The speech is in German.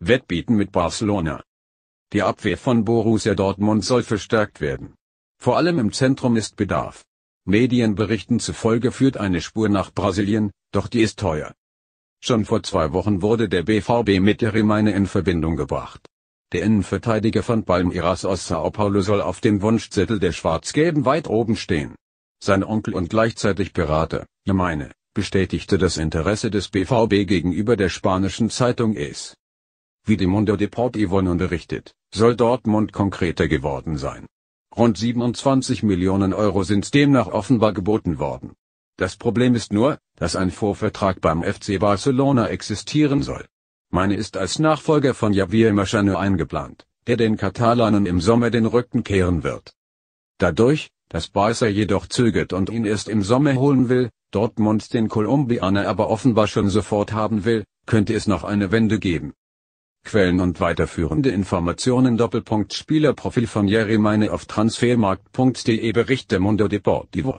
Wettbieten mit Barcelona. Die Abwehr von Borussia Dortmund soll verstärkt werden. Vor allem im Zentrum ist Bedarf. Medienberichten zufolge führt eine Spur nach Brasilien, doch die ist teuer. Schon vor zwei Wochen wurde der BVB mit der Remine in Verbindung gebracht. Der Innenverteidiger von Palmeiras aus Sao Paulo soll auf dem Wunschzettel der Schwarz-Gelben weit oben stehen. Sein Onkel und gleichzeitig Berater, Remine, bestätigte das Interesse des BVB gegenüber der spanischen Zeitung ES. Wie die Mundo Deportivo nun berichtet, soll Dortmund konkreter geworden sein. Rund 27 Millionen Euro sind demnach offenbar geboten worden. Das Problem ist nur, dass ein Vorvertrag beim FC Barcelona existieren soll. Meine ist als Nachfolger von Javier Machano eingeplant, der den Katalanen im Sommer den Rücken kehren wird. Dadurch, dass Barca jedoch zögert und ihn erst im Sommer holen will, Dortmund den Kolumbianer aber offenbar schon sofort haben will, könnte es noch eine Wende geben. Quellen und weiterführende Informationen Doppelpunkt Spielerprofil von Jerry Meine auf transfermarkt.de Berichte Mundo Deportivo